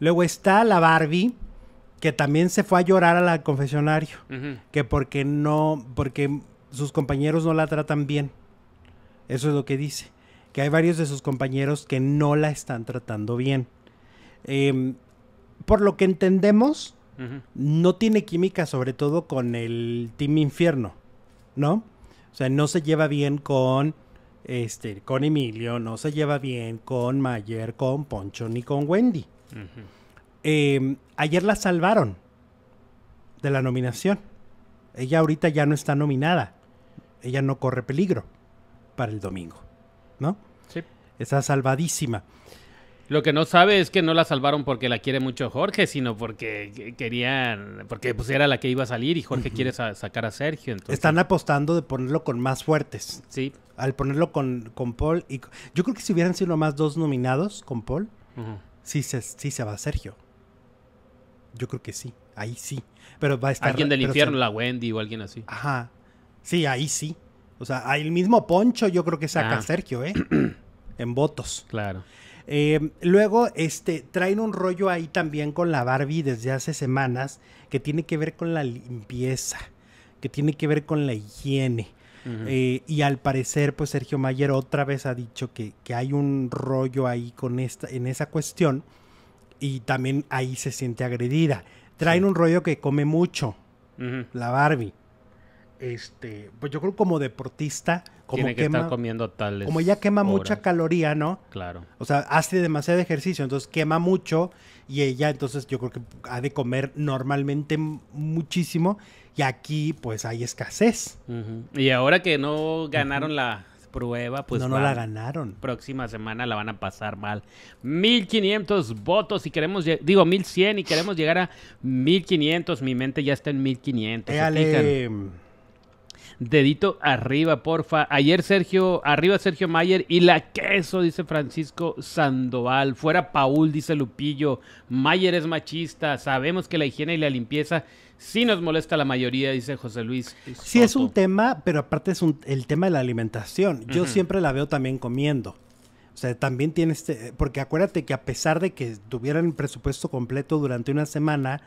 Luego está la Barbie, que también se fue a llorar al confesionario, que porque no, porque sus compañeros no la tratan bien. Eso es lo que dice, que hay varios de sus compañeros que no la están tratando bien. Em, por lo que entendemos, no tiene química, sobre todo con el Team Infierno, ¿no? O sea, no se lleva bien con este, con Emilio, no se lleva bien con Mayer, con Poncho ni con Wendy. Em, ayer la salvaron de la nominación. Ella ahorita ya no está nominada. Ella no corre peligro para el domingo, ¿no? Sí. Está salvadísima. Lo que no sabe es que no la salvaron porque la quiere mucho Jorge, sino porque querían, porque pues era la que iba a salir y Jorge quiere sacar a Sergio. Están apostando de ponerlo con más fuertes. Sí. Al ponerlo con, Paul y yo creo que si hubieran sido más dos nominados con Paul, Sí se, sí se va Sergio. Yo creo que sí, ahí sí. Pero va a estar. Alguien del infierno, la Wendy o alguien así. Ajá. Sí, ahí sí. O sea, el mismo Poncho yo creo que saca ah. Sergio, ¿eh? en votos. Claro. Eh, luego, este, traen un rollo ahí también con la Barbie desde hace semanas que tiene que ver con la limpieza, que tiene que ver con la higiene, eh, y al parecer, pues Sergio Mayer otra vez ha dicho que, hay un rollo ahí con esta, en esa cuestión y también ahí se siente agredida. Traen un rollo que come mucho, la Barbie este, pues yo creo como deportista, como que Como ella quema mucha caloría, ¿no? Claro. O sea, hace demasiado ejercicio, entonces quema mucho y ella entonces yo creo que ha de comer normalmente muchísimo y aquí pues hay escasez. Y ahora que no ganaron la prueba, pues no, no la ganaron. Próxima semana la van a pasar mal. 1500 votos y queremos, digo 1100 y queremos llegar a 1500. Mi mente ya está en 1500. Dedito arriba, porfa. Ayer Sergio, arriba Sergio Mayer y la queso, dice Francisco Sandoval. Fuera Paul, dice Lupillo. Mayer es machista. Sabemos que la higiene y la limpieza sí nos molesta la mayoría, dice José Luis. Sí es un tema, pero aparte es un, el tema de la alimentación. Yo siempre la veo también comiendo. O sea, también tiene este, porque acuérdate que a pesar de que tuvieran el presupuesto completo durante una semana,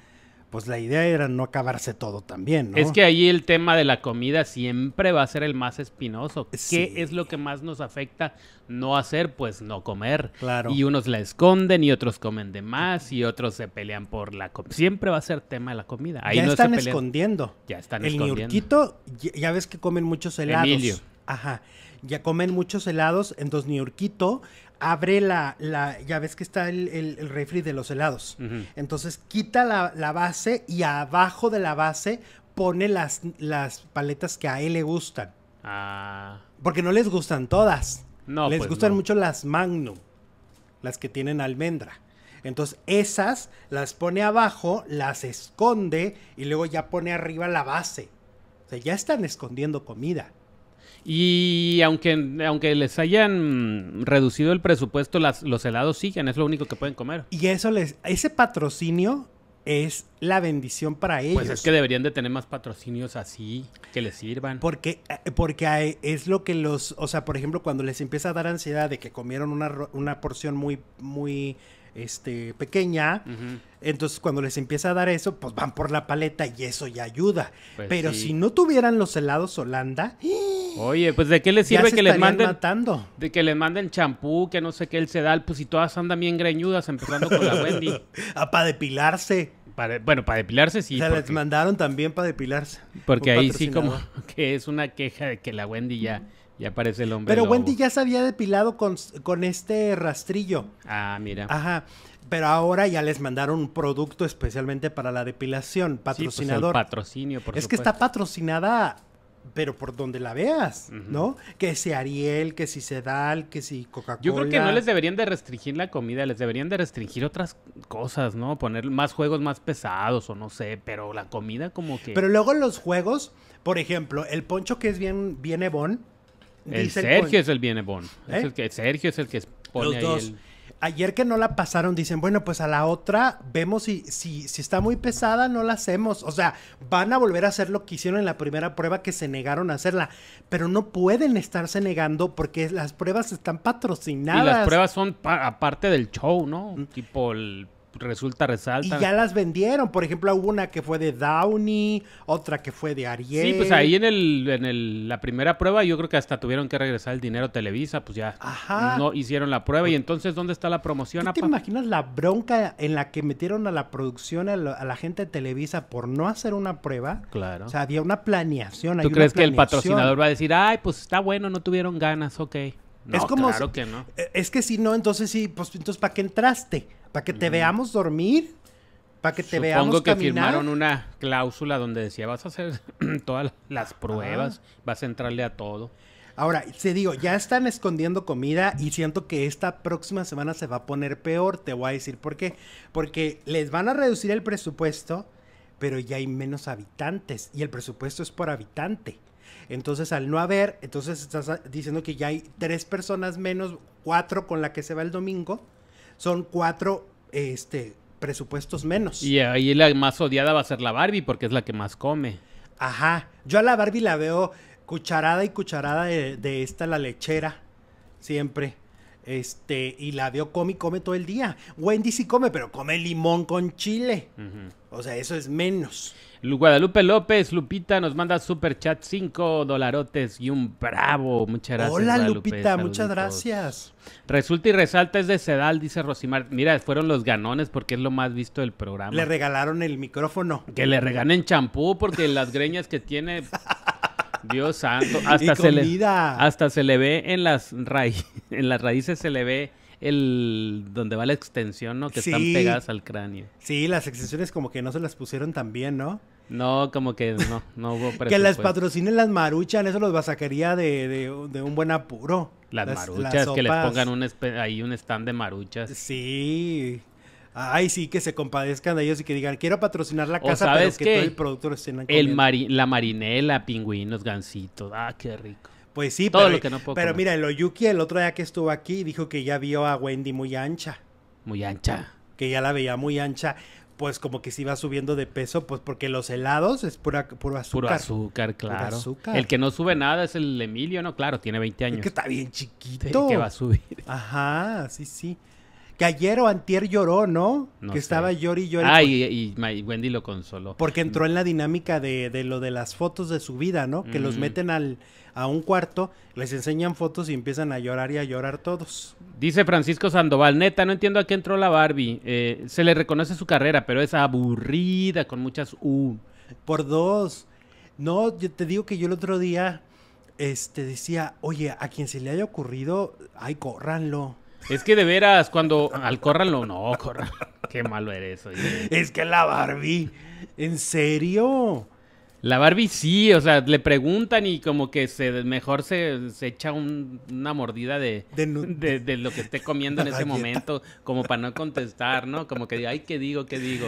pues la idea era no acabarse todo también, ¿no? Es que ahí el tema de la comida siempre va a ser el más espinoso. ¿Qué es lo que más nos afecta no hacer? Pues no comer. Claro. Y unos la esconden y otros comen de más y otros se pelean por la comida. Siempre va a ser tema de la comida. Ahí ya están escondiendo. Ya están escondiendo. El niurquito, ya ves que comen muchos helados. Emilio. Ajá. Ya comen muchos helados, entonces Niurquito abre la, la, ya ves que está el, refri de los helados. Entonces quita la, base y abajo de la base pone las, las paletas que a él le gustan. Ah. Porque no les gustan todas. No. Les pues gustan mucho las magnum, las que tienen almendra. Entonces esas las pone abajo, las esconde y luego ya pone arriba la base. O sea, ya están escondiendo comida. Y aunque, aunque les hayan reducido el presupuesto, los helados siguen, es lo único que pueden comer. Y eso les, ese patrocinio es la bendición para pues ellos. Pues es que deberían de tener más patrocinios así que les sirvan. Porque, eh, porque es lo que los, o sea, por ejemplo, cuando les empieza a dar ansiedad de que comieron una, porción muy, muy este, pequeña, entonces cuando les empieza a dar eso, pues van por la paleta y eso ya ayuda. Pues Pero si no tuvieran los helados Holanda, Oye, pues ¿de qué les sirve que les manden de que les manden champú, que no sé qué el sedal, pues si todas andan bien greñudas empezando con la Wendy? ah, para depilarse. bueno, para depilarse sí. O Se les mandaron también para depilarse. Porque ahí sí como que es una queja de que la Wendy ya ya parece el hombre. Pero Wendy ya se había depilado con, este rastrillo. Ah, mira. Ajá pero ahora ya les mandaron un producto especialmente para la depilación, pues, patrocinador. patrocinio, por Es que está patrocinada pero por donde la veas, ¿no? Que si Ariel, que si Sedal, que si Coca-Cola. Yo creo que no les deberían de restringir la comida, les deberían de restringir otras cosas, ¿no? Poner más juegos más pesados o no sé, pero la comida como que... Pero luego los juegos, por ejemplo, el poncho que es bien, bien El Sergio es el bien Ebon. Es ¿Eh? el que, Sergio es el que pone ahí El ayer que no la pasaron, dicen, bueno, pues a la otra vemos si, si, si está muy pesada, no la hacemos. O sea, van a volver a hacer lo que hicieron en la primera prueba que se negaron a hacerla, pero no pueden estarse negando porque las pruebas están patrocinadas. Y las pruebas son aparte del show, ¿no? Mm. Tipo el resulta resalta. Y ya las vendieron. Por ejemplo, hubo una que fue de Downey, otra que fue de Ariel. Sí, pues ahí en, el, en el, la primera prueba yo creo que hasta tuvieron que regresar el dinero Televisa, pues ya no hicieron la prueba. Y pues, entonces, ¿dónde está la promoción? ¿Tú te imaginas la bronca en la que metieron a la producción, a, la, gente de Televisa por no hacer una prueba? Claro. O sea, había una planeación. ¿Tú crees que el patrocinador va a decir, ay, pues está bueno, no tuvieron ganas, ok? No, es como claro que no. E, es que si no, entonces sí, pues entonces ¿para qué entraste? para que te veamos dormir, para que te veamos Supongo que firmaron una cláusula donde decía, vas a hacer todas las pruebas, vas a entrarle a todo. Ahora, se digo, ya están escondiendo comida y siento que esta próxima semana se va a poner peor, te voy a decir por qué. Porque les van a reducir el presupuesto, pero ya hay menos habitantes y el presupuesto es por habitante. Entonces, al no haber, entonces estás diciendo que ya hay tres personas menos, cuatro con la que se va el domingo son cuatro este, presupuestos menos. Y ahí la más odiada va a ser la Barbie porque es la que más come. Ajá, yo a la Barbie la veo cucharada y cucharada de, de esta, la lechera, siempre. Este, y la veo come y come todo el día. Wendy sí come, pero come limón con chile. O sea, eso es menos. Guadalupe López, Lupita, nos manda super chat 5 dolarotes y un bravo. Muchas gracias. Hola Lupita, muchas gracias. Resulta y resalta es de Sedal, dice Rosimar. Mira, fueron los ganones porque es lo más visto del programa. Le regalaron el micrófono. Que le regalen champú porque las greñas que tiene Dios santo. Hasta, se le, hasta se le ve en las, raíces, en las raíces, se le ve el donde va la extensión, ¿no? Que están pegadas al cráneo. Sí, las extensiones como que no se las pusieron tan bien, ¿no? No, como que no, no hubo Que las patrocinen las maruchan, eso los sacaría de, de, de, un buen apuro. Las, maruchas, que les pongan ahí un stand de maruchas. Sí, ay sí, que se compadezcan de ellos y que digan, quiero patrocinar la casa, pero que, todo el producto el La marinela, pingüinos, gansitos, ah, qué rico. Pues sí, todo pero, lo que no pero mira, el Oyuki el otro día que estuvo aquí dijo que ya vio a Wendy muy ancha. Muy ancha. Que ya la veía muy ancha pues como que se va subiendo de peso, pues porque los helados es pura, puro azúcar. Puro azúcar, claro. El que no sube nada es el Emilio, ¿no? Claro, tiene 20 años. que está bien chiquito. que va a subir. Ajá, sí, sí. Que ayer o antier lloró, ¿no? que estaba llori y llorando. Ah, y, Wendy lo consoló. Porque mm. entró en la dinámica de, de lo de las fotos de su vida, ¿no? Que los mm. meten al, a un cuarto, les enseñan fotos y empiezan a llorar y a llorar todos. Dice Francisco Sandoval, neta, no entiendo a qué entró la Barbie. Eh, se le reconoce su carrera, pero es aburrida con muchas U. Por dos. No, yo te digo que yo el otro día este, decía, oye, a quien se le haya ocurrido, ay, córranlo. Es que de veras, cuando al córralo, no, córralo. Qué malo eres. Es que la Barbie, ¿en serio? La Barbie sí, o sea, le preguntan y como que se mejor se, echa una mordida de, de, de, lo que esté comiendo en ese momento, como para no contestar, ¿no? Como que, ay, ¿qué digo? ¿Qué digo?